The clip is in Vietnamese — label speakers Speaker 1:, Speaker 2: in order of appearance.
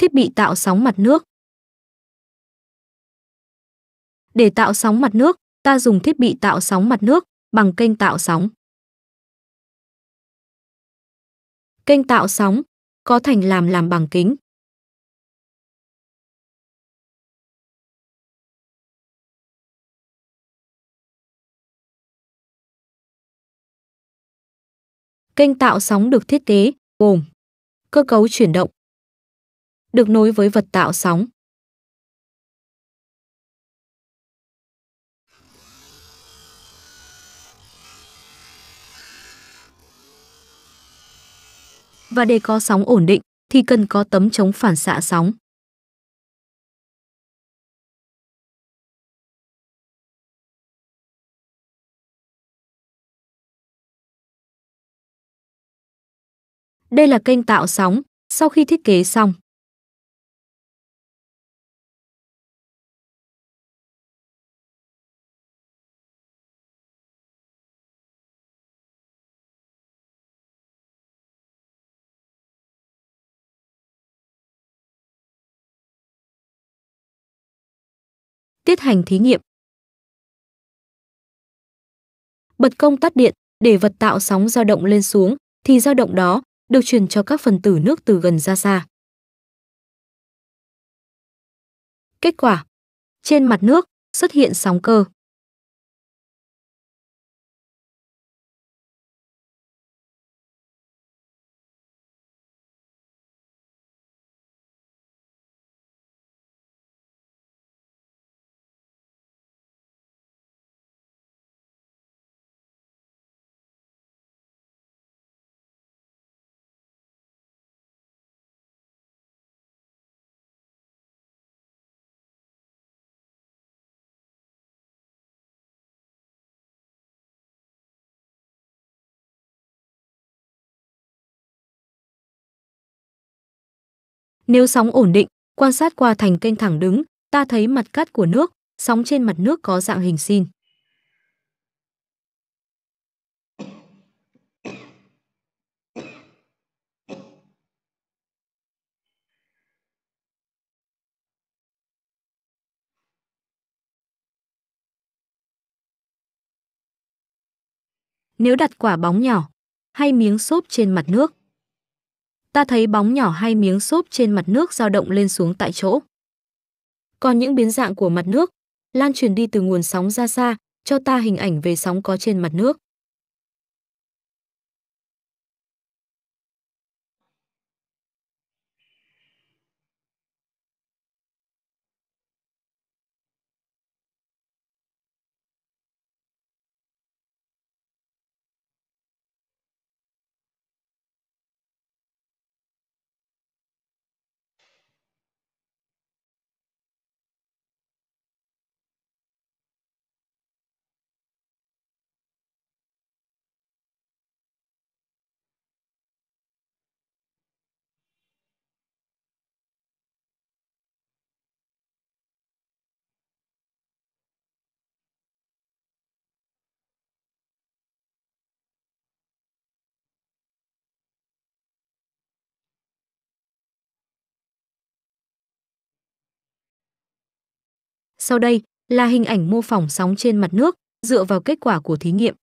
Speaker 1: thiết bị tạo sóng mặt nước. Để tạo sóng mặt nước, ta dùng thiết bị tạo sóng mặt nước bằng kênh tạo sóng.
Speaker 2: Kênh tạo sóng có thành làm làm bằng kính. Kênh tạo sóng được thiết kế gồm cơ cấu chuyển động,
Speaker 1: được nối với vật tạo sóng.
Speaker 3: Và để có sóng ổn định thì cần có tấm chống phản
Speaker 2: xạ sóng. Đây là kênh tạo sóng sau khi thiết kế xong. tiết hành thí nghiệm. Bật công tắt điện để vật tạo sóng dao động
Speaker 1: lên xuống thì dao động đó được truyền cho các phần tử nước từ gần ra xa.
Speaker 2: Kết quả, trên mặt nước xuất hiện sóng cơ. Nếu
Speaker 1: sóng
Speaker 3: ổn định, quan sát qua thành kênh thẳng đứng, ta thấy mặt cắt của nước, sóng trên mặt nước có dạng hình xin Nếu đặt quả bóng nhỏ hay miếng xốp trên mặt nước, ta thấy bóng nhỏ hay miếng xốp trên mặt nước dao động lên xuống tại chỗ. Còn những biến dạng của mặt nước, lan truyền đi từ nguồn sóng ra xa, cho ta hình ảnh về sóng có trên mặt nước. Sau đây là hình ảnh mô phỏng sóng trên mặt nước dựa vào kết quả của thí nghiệm.